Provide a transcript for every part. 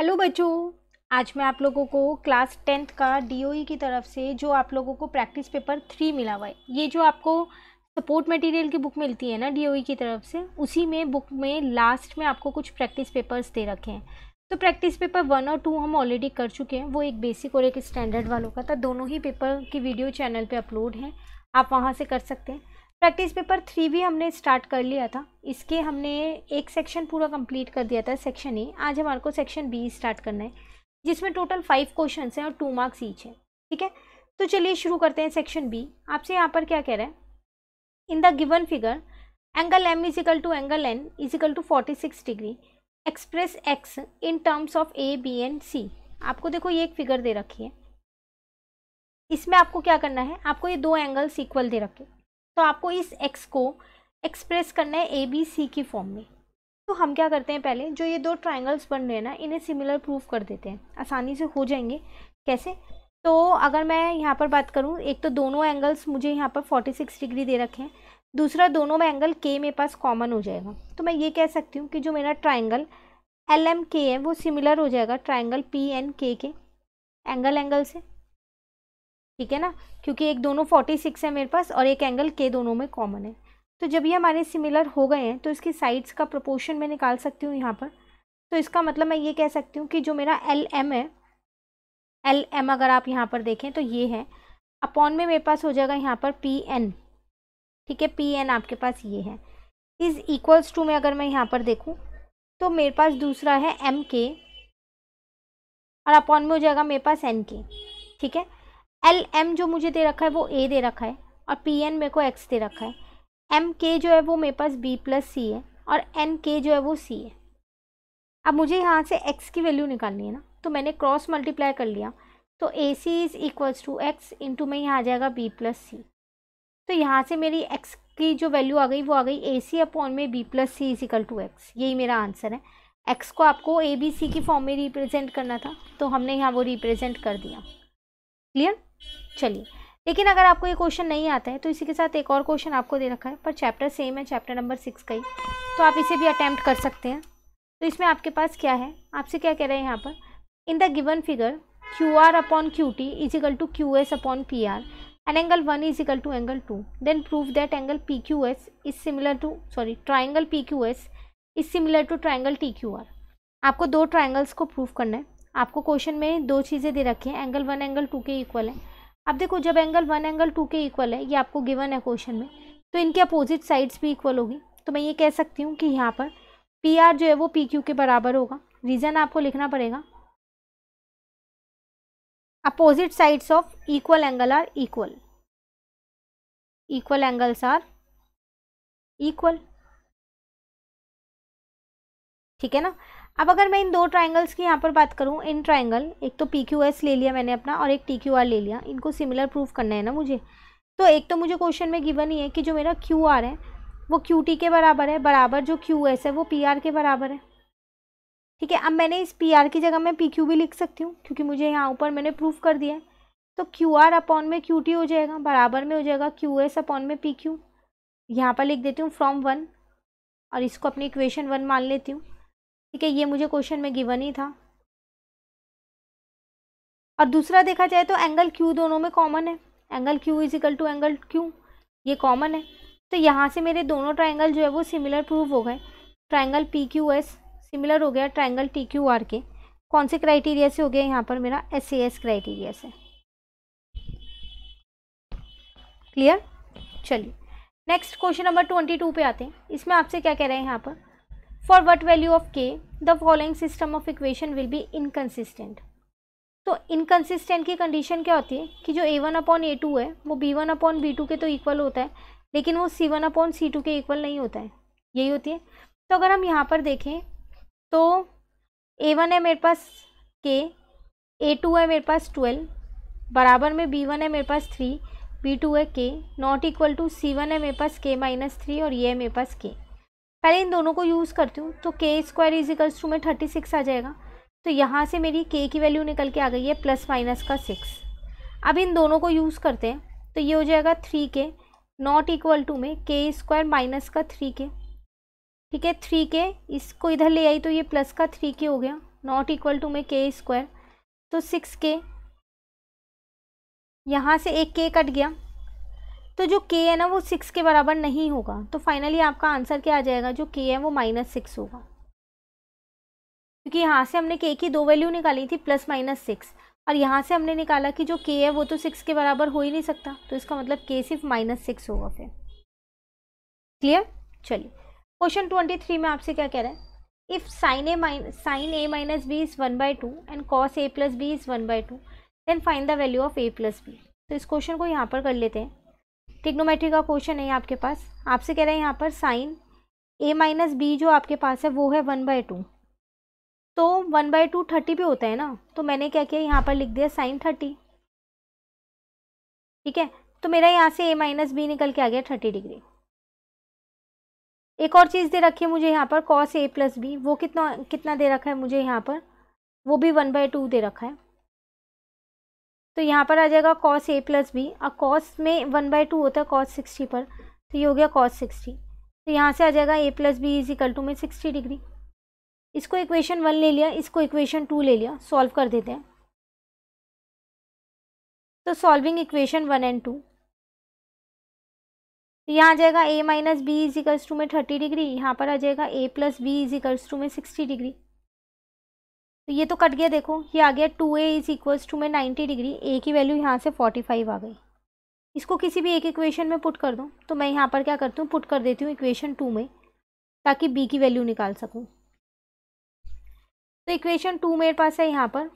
hello बच्चों आज मैं आप लोगों को क्लास टेंथ का डी e की तरफ से जो आप लोगों को प्रैक्टिस पेपर थ्री मिला हुआ है ये जो आपको सपोर्ट मटेरियल की बुक मिलती है ना डी e की तरफ से उसी में बुक में लास्ट में आपको कुछ प्रैक्टिस पेपर्स दे रखे हैं तो प्रैक्टिस पेपर वन और टू हम ऑलरेडी कर चुके हैं वो एक बेसिक और एक स्टैंडर्ड वालों का था दोनों ही पेपर की वीडियो चैनल पर अपलोड हैं आप वहाँ से कर सकते हैं प्रैक्टिस पेपर थ्री भी हमने स्टार्ट कर लिया था इसके हमने एक सेक्शन पूरा कंप्लीट कर दिया था सेक्शन ए आज हमारे को सेक्शन बी स्टार्ट करना है जिसमें टोटल फाइव क्वेश्चन हैं और टू मार्क्स ईच है ठीक है तो चलिए शुरू करते हैं सेक्शन बी आपसे यहाँ पर क्या कह रहे हैं in the given figure angle M equal to angle N equal to forty six degree express x in terms of A B and C आपको देखो ये एक फिगर दे रखी है इसमें आपको क्या करना है आपको ये दो एंगल्स इक्वल दे रखे तो आपको इस एक्स को एक्सप्रेस करना है ए बी सी की फॉर्म में तो हम क्या करते हैं पहले जो ये दो ट्राइंगल्स बन रहे हैं ना इन्हें सिमिलर प्रूफ कर देते हैं आसानी से हो जाएंगे कैसे तो अगर मैं यहाँ पर बात करूँ एक तो दोनों एंगल्स मुझे यहाँ पर फोर्टी सिक्स डिग्री दे रखे हैं दूसरा दोनों में एंगल के मेरे पास कॉमन हो जाएगा तो मैं ये कह सकती हूँ कि जो मेरा ट्राइंगल एल एम के है वो सिमिलर हो जाएगा ट्राइंगल पी एन के के एंगल एंगल से ठीक है ना क्योंकि एक दोनों फोर्टी सिक्स है मेरे पास और एक एंगल के दोनों में कॉमन है तो जब ये हमारे सिमिलर हो गए हैं तो इसकी साइड्स का प्रोपोर्शन मैं निकाल सकती हूँ यहाँ पर तो इसका मतलब मैं ये कह सकती हूँ कि जो मेरा एल एम है एल एम अगर आप यहाँ पर देखें तो ये है अपॉन में मेरे पास हो जाएगा यहाँ पर पी एन ठीक है पी एन आपके पास ये है इज़ इक्वल्स टू में अगर मैं यहाँ पर देखूँ तो मेरे पास दूसरा है एम के और अपॉन में हो जाएगा मेरे पास एन के ठीक है एल एम जो मुझे दे रखा है वो ए दे रखा है और पी एन मेरे को एक्स दे रखा है एम के जो है वो मेरे पास बी प्लस सी है और एन के जो है वो सी है अब मुझे यहाँ से एक्स की वैल्यू निकालनी है ना तो मैंने क्रॉस मल्टीप्लाई कर लिया तो A C is equals to x into में यहाँ आ जाएगा बी प्लस सी तो यहाँ से मेरी एक्स की जो वैल्यू आ गई वो आ गई ए सी अपॉन में B plus C is equal to x यही मेरा आंसर है एक्स को आपको ए बी सी की फॉर्म में रिप्रेजेंट करना था तो हमने यहाँ वो रिप्रेजेंट कर दिया क्लियर चलिए लेकिन अगर आपको ये क्वेश्चन नहीं आता है तो इसी के साथ एक और क्वेश्चन आपको दे रखा है पर चैप्टर सेम है चैप्टर नंबर सिक्स का ही तो आप इसे भी अटैम्प्ट कर सकते हैं तो इसमें आपके पास क्या है आपसे क्या कह रहे हैं यहाँ पर in the given figure Q R upon Q T is equal to Q S upon P R and angle one is equal to angle two then prove that angle P Q S is similar to sorry triangle P Q S is similar to triangle T Q R आपको दो triangles को prove करना है आपको question में दो चीज़ें दे रखी हैं एंगल वन एंगल टू के इक्वल है अब देखो जब एंगल वन एंगल टू के इक्वल है ये आपको गिवन है क्वेश्चन में तो इनके अपोजिट साइड्स भी इक्वल होगी तो मैं ये कह सकती हूँ कि यहाँ पर पी आर जो है वो पी क्यू के बराबर होगा रीज़न आपको लिखना पड़ेगा opposite sides of equal angle are equal equal angles are equal ठीक है ना अब अगर मैं इन दो ट्राइंगल्स की यहाँ पर बात करूँ इन ट्राइंगल एक तो पी क्यू एस ले लिया मैंने अपना और एक टी क्यू आर ले लिया इनको सिमिलर प्रूफ करना है ना मुझे तो एक तो मुझे क्वेश्चन में गिवन ही है कि जो मेरा क्यू आर है वो क्यू टी के बराबर है बराबर जो क्यू एस है वो पी आर के बराबर है ठीक है अब मैंने इस पी आर की जगह मैं पी क्यू भी लिख सकती हूँ क्योंकि मुझे यहाँ ऊपर मैंने प्रूफ कर दिया है तो क्यू आर अपॉन में क्यू टी हो जाएगा बराबर में हो जाएगा क्यू एस अपॉन में पी क्यू यहाँ पर लिख देती हूँ फ्रॉम वन और इसको अपनी इक्वेशन वन मान लेती हूँ ठीक है ये मुझे क्वेश्चन में गिवन ही था और दूसरा देखा जाए तो एंगल क्यू दोनों में कॉमन है angle Q is equal to angle Q ये कॉमन है तो यहाँ से मेरे दोनों ट्राइंगल जो है वो सिमिलर प्रूव हो गए triangle P Q S similar हो गया ट्राइंगल टी क्यू आर के कौन से क्राइटेरिया से हो गया यहाँ पर मेरा एस ए एस क्राइटेरिया से क्लियर चलिए next question number twenty two पे आते हैं इसमें आपसे क्या कह रहे हैं यहाँ पर for what value of k the following system of equation will be inconsistent तो इनकन्सिस्टेंट की कंडीशन क्या होती है कि जो A one upon A two है वो B one upon B two के तो इक्वल होता है लेकिन वो C one upon C two के इक्वल नहीं होता है यही होती है तो अगर हम यहाँ पर देखें तो ए वन है मेरे पास के ए टू है मेरे पास ट्वेल्व बराबर में बी वन है मेरे पास थ्री बी टू है के not equal to C one है मेरे पास के माइनस थ्री और ये है मेरे पास के पहले इन दोनों को यूज़ करती हूँ तो के स्क्वायर इजिकल्स टू में थर्टी सिक्स आ जाएगा तो यहाँ से मेरी के की वैल्यू निकल के आ गई है प्लस माइनस का सिक्स अब इन दोनों को यूज़ करते हैं तो ये हो जाएगा थ्री के नॉट इक्वल टू में के स्क्वायर माइनस का थ्री के ठीक है थ्री के इसको इधर ले आई तो ये प्लस का थ्री के हो गया नॉट इक्वल टू में के स्क्वायर तो सिक्स के यहाँ से एक के कट गया तो जो के है ना वो सिक्स के बराबर नहीं होगा तो फाइनली आपका आंसर क्या आ जाएगा जो के है वो माइनस सिक्स होगा क्योंकि यहाँ से हमने के की दो वैल्यू निकाली थी प्लस माइनस सिक्स और यहाँ से हमने निकाला कि जो के है वो तो सिक्स के बराबर हो ही नहीं सकता तो इसका मतलब के सिर्फ माइनस सिक्स होगा फिर क्लियर चलिए क्वेश्चन ट्वेंटी थ्री में आपसे क्या कह रहे हैं if sine A minus sine A minus B is one by two and cos A plus B is one by two then find the value of A plus B तो इस question को यहाँ पर कर लेते हैं टिग्नोमेट्री का question है आपके पास आपसे कह रहे हैं यहाँ पर साइन ए माइनस बी जो आपके पास है वो है वन बाय टू तो वन बाय टू थर्टी पे होता है ना तो मैंने क्या किया यहाँ पर लिख दिया साइन थर्टी ठीक है तो मेरा यहाँ से ए माइनस बी निकल के आ गया थर्टी डिग्री एक और चीज़ दे रखी है मुझे यहाँ पर कॉस ए प्लस बी वो कितना कितना दे रखा है मुझे यहाँ पर वो भी वन बाय टू दे रखा है तो यहाँ पर आ जाएगा कॉस ए प्लस बी और कॉस में वन बाई टू होता है कॉस सिक्सटी पर तो ये हो गया कॉस सिक्सटी तो यहाँ से आ जाएगा A plus B is equal to में सिक्सटी डिग्री इसको इक्वेशन वन ले लिया इसको इक्वेशन टू ले लिया सॉल्व कर देते हैं तो solving equation one and two यहाँ आ जाएगा A minus B equals to में थर्टी डिग्री यहाँ पर आ जाएगा A plus B equals to में सिक्सटी डिग्री तो ये तो कट गया देखो ये आ गया two A is equals to में नाइन्टी डिग्री ए की वैल्यू यहाँ से फोर्टी फाइव आ गई इसको किसी भी एक इक्वेशन में पुट कर दूँ तो मैं यहाँ पर क्या करती हूँ पुट कर देती हूँ इक्वेशन टू में ताकि बी की वैल्यू निकाल सकूँ तो इक्वेशन टू मेरे पास है यहाँ पर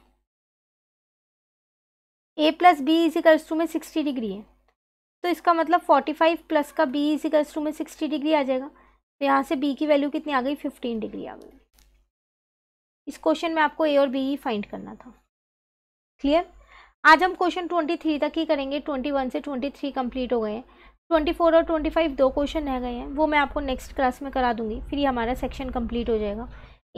A plus B is equals to में सिक्सटी डिग्री है तो इसका मतलब फोर्टी फाइव प्लस का बी इज इक्वल्स टू में सिक्सटी डिग्री आ जाएगा तो यहाँ से बी की वैल्यू कितनी आ गई फिफ्टीन डिग्री आ गई इस क्वेश्चन में आपको ए और बी ही फाइंड करना था क्लियर आज हम क्वेश्चन ट्वेंटी थ्री तक ही करेंगे ट्वेंटी वन से ट्वेंटी थ्री कम्प्लीट हो गए हैं ट्वेंटी फोर और ट्वेंटी फाइव दो क्वेश्चन रह गए हैं वो मैं आपको नेक्स्ट क्लास में करा दूंगी फिर ये हमारा सेक्शन कम्प्लीट हो जाएगा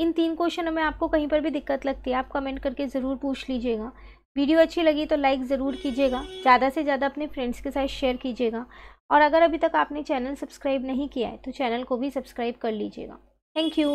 इन तीन क्वेश्चनों में आपको कहीं पर भी दिक्कत लगती है आप कमेंट करके ज़रूर पूछ लीजिएगा वीडियो अच्छी लगी तो लाइक ज़रूर कीजिएगा ज़्यादा से ज़्यादा अपने फ्रेंड्स के साथ शेयर कीजिएगा और अगर अभी तक आपने चैनल सब्सक्राइब नहीं किया है तो चैनल को भी सब्सक्राइब कर लीजिएगा थैंक यू